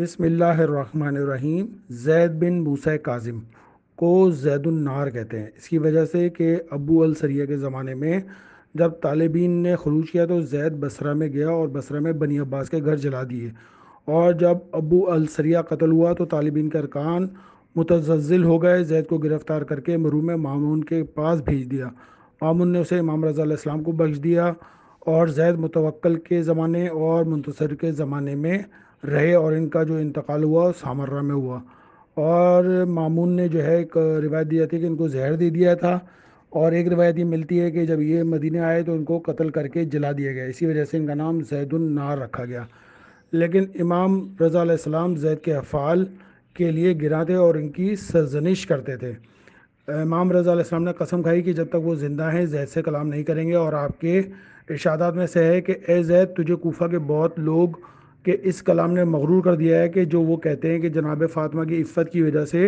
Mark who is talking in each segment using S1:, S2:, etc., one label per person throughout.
S1: बसमीम जैद बिन मूसा काजिम को जैदुलनार कहते हैं इसकी वजह से कि अबू अलसरिया के ज़माने में जब तालिबीन ने खरूज किया तो जैद बसरा में गया और बसरा में बनी अब्बास के घर जला दिए और जब अबू अलसरिया कत्ल हुआ तो तालिबिन के अरकान मुतजल हो गए जैद को गिरफ़्तार करके मरूम मामून के पास भेज दिया मामून ने उसे इमाम रज़ा इस्लाम को बख्श दिया और जैद मुतवक्ल के ज़माने और मुंतसर के ज़माने में रहे और इनका जो इंतकाल हुआ सामर्रा में हुआ और मामून ने जो है एक रिवायत दी जाती है कि इनको जहर दे दिया था और एक रिवायत ये मिलती है कि जब ये मदीने आए तो इनको कत्ल करके जला दिया गया इसी वजह से इनका नाम जैदुल नार रखा गया लेकिन इमाम रज़ा अलैहिस्सलाम जैद के अफ़ाल के लिए गिरा थे और इनकी सरजनिश करते थे इमाम रज़ा अलैहिस्सलाम ने कसम खाई कि जब तक वो ज़िंदा हैं जैद से कलाम नहीं करेंगे और आपके इर्शादात में से है कि ए जैद तुझे कोफा के बहुत लोग कि इस कलाम ने मगरूर कर दिया है कि जो वो कहते हैं कि जनाब फ़ातिमा की इफ़त की वजह से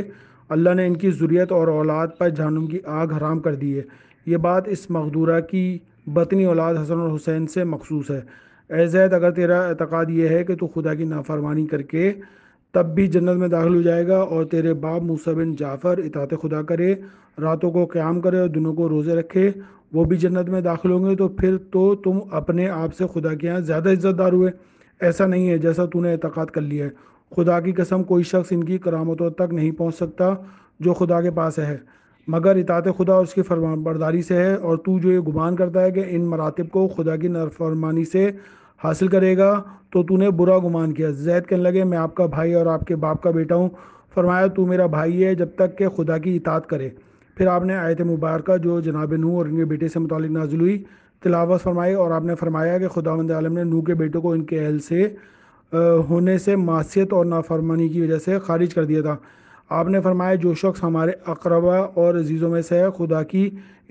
S1: अल्लाह ने इनकी ज़ुरियत और औलाद पर जानम की आग हराम कर दी है ये बात इस मकदूरा की बतनी औलाद हसन और हुसैन से मखसूस है एजैद अगर तेरा अतकाद ये है कि तू खुदा की नाफरमानी करके तब भी जन्नत में दाखिल हो जाएगा और तेरे बाप मूसा बिन जाफ़र इतात खुदा करे रातों को क़्याम करे और दिनों को रोज़े रखे वो भी जन्नत में दाखिल होंगे तो फिर तो तुम अपने आप से खुदा के यहाँ ज़्यादा इज्जतदार हुए ऐसा नहीं है जैसा तूने एतक़ाद कर लिया है खुदा की कसम कोई शख्स इनकी करामतों तक नहीं पहुँच सकता जो खुदा के पास है मगर इतात खुदा उसकी फरमा बरदारी से है और तू जो ये गुमान करता है कि इन मरातब को खुदा की नरफरमानी से हासिल करेगा तो तूने बुरा गुमान किया जैद कहने लगे मैं आपका भाई और आपके बाप का बेटा हूँ फरमाया तू मेरा भाई है जब तक कि खुदा की इतात करे फिर आपने आयत मुबारक जो जनाब नू और इनके बेटे से मुतल नाजुल हुई तिलावत फरमाई और आपने फरमाया कि खुदावंद आलम ने नू के बेटों को इनके अहल से होने से मासीत और नाफरमानी की वजह से खारिज कर दिया था आपने फरमाया जो शख्स हमारे अकरबा और अजीज़ों में से है खुदा की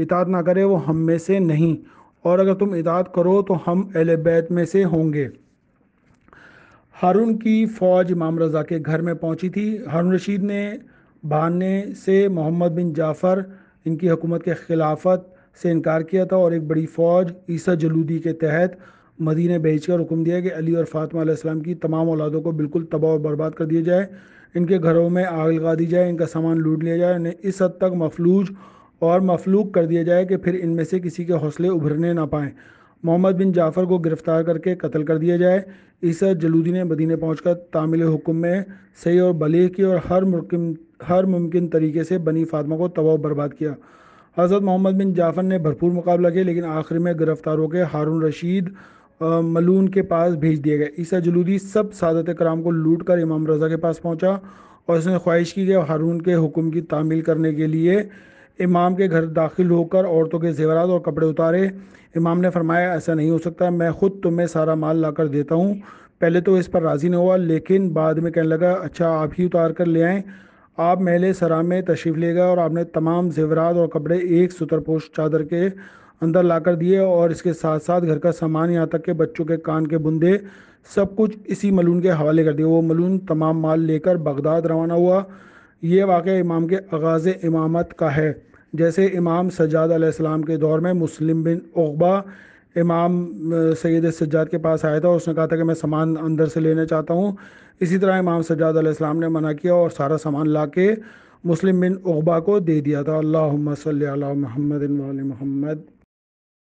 S1: इतात ना करे वो हम में से नहीं और अगर तुम इतात करो तो हम अहल बैत में से होंगे हारून की फ़ौज इमाम रज़ा के घर में पहुंची थी हारून रशीद ने बहाने से मोहम्मद बिन जाफ़र इनकी हुकूमत के खिलाफत से इनकार किया था और एक बड़ी फ़ौज ईसा जलूदी के तहत मदीने भेज कर हुक्म दिया कि अली और फातमा की तमाम औलादों को बिल्कुल तबाह और बर्बाद कर दिया जाए इनके घरों में आग लगा दी जाए इनका सामान लूट लिया जाए इन्हें इस हद तक मफलूज और मफलूक कर दिया जाए कि फिर इनमें से किसी के हौसले उभरने ना पाएँ मोहम्मद बिन जाफ़र को गिरफ़्तार करके कत्ल कर दिया जाए ईसा जलूदी ने मदीने पहुंचकर तामिल हुक्म में सही और बलीह की और हर मुमकिन हर मुमकिन तरीके से बनी फातमा को तबाह बर्बाद किया हज़रत मोहम्मद बिन जाफर ने भरपूर मुकाबला किया लेकिन आखिर में गिरफ्तार होकर हारून रशीद मलून के पास भेज दिया गया ईसा जलूदी सब सादत कराम को लूट कर इमाम रज़ा के पास पहुंचा और उसने ख्वाहिश की कि हारून के हुक्म की तामील करने के लिए इमाम के घर दाखिल होकर औरतों के जेवरात और कपड़े उतारे इमाम ने फरमाया ऐसा नहीं हो सकता मैं ख़ुद तुम्हें सारा माल ला कर देता हूँ पहले तो इस पर राज़ी नहीं हुआ लेकिन बाद में कहने लगा अच्छा आप ही उतार कर ले आएँ आप मेले सरा में तशरीफ़ ले गए और आपने तमाम जेवरात और कपड़े एक सुतरपोश चादर के अंदर लाकर दिए और इसके साथ साथ घर का सामान यहाँ तक के बच्चों के कान के बुंदे सब कुछ इसी मलून के हवाले कर दिए वो मलून तमाम माल लेकर बगदाद रवाना हुआ ये वाक़ इमाम के आगाज़ इमामत का है जैसे इमाम सजाद आसमाम के दौर में मुस्लिम बिन अबा इमाम सैद सज्जाद के पास आया था और उसने कहा था कि मैं सामान अंदर से लेना चाहता हूँ इसी तरह इमाम सज्जाद आसमाम ने मना किया और सारा सामान ला के मुस्लिम बिन उबा को दे दिया था अल्लाह सल महमद महमद